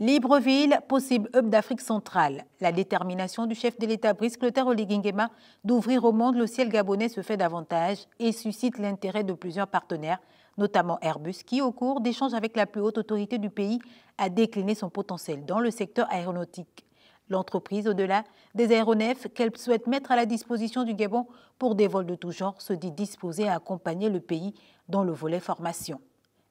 Libreville, possible hub d'Afrique centrale. La détermination du chef de l'État Brice Clotaire Oligingema d'ouvrir au monde le ciel gabonais se fait davantage et suscite l'intérêt de plusieurs partenaires, notamment Airbus, qui, au cours d'échanges avec la plus haute autorité du pays, a décliné son potentiel dans le secteur aéronautique. L'entreprise, au-delà des aéronefs qu'elle souhaite mettre à la disposition du Gabon pour des vols de tout genre, se dit disposée à accompagner le pays dans le volet formation.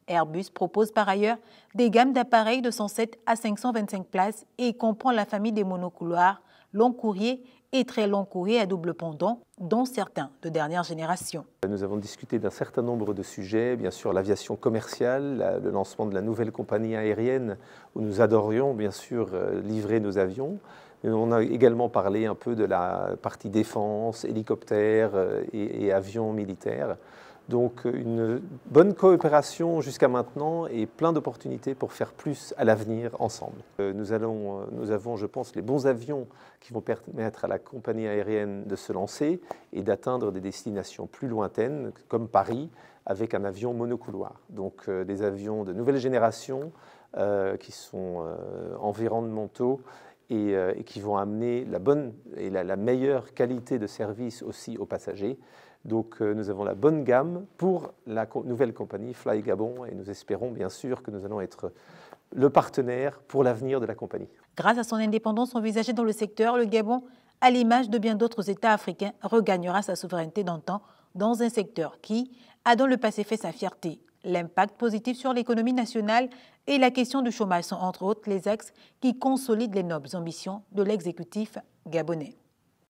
Airbus propose par ailleurs des gammes d'appareils de 107 à 525 places et comprend la famille des monocouloirs, long courrier et très long courrier à double pendant, dont certains de dernière génération. Nous avons discuté d'un certain nombre de sujets, bien sûr l'aviation commerciale, le lancement de la nouvelle compagnie aérienne, où nous adorions bien sûr euh, livrer nos avions. on a également parlé un peu de la partie défense, hélicoptères euh, et avions militaires. Donc euh, une bonne coopération jusqu'à maintenant et plein d'opportunités pour faire plus à l'avenir ensemble. Euh, euh, nous, avons, je pense, les bons avions qui vont permettre à la compagnie aérienne de se lancer et d'atteindre des destinations plus lointaines, comme Paris, avec un avion monocouloir. Donc des avions de nouvelle génération qui sont environnementaux euh, et, qui vont amener la bonne et la, meilleure qualité de service aussi aux passagers. Donc euh, nous avons la bonne gamme pour la nouvelle compagnie Fly Gabon et nous espérons bien sûr que nous allons être le partenaire pour l'avenir de la compagnie. Grâce à son indépendance envisagée dans le secteur, le Gabon, à l'image de bien d'autres États africains, regagnera sa souveraineté d'antan dans un secteur qui a dans le passé fait sa fierté, L'impact positif sur l'économie nationale et la question du chômage sont entre autres les axes qui consolident les nobles ambitions de l'exécutif gabonais.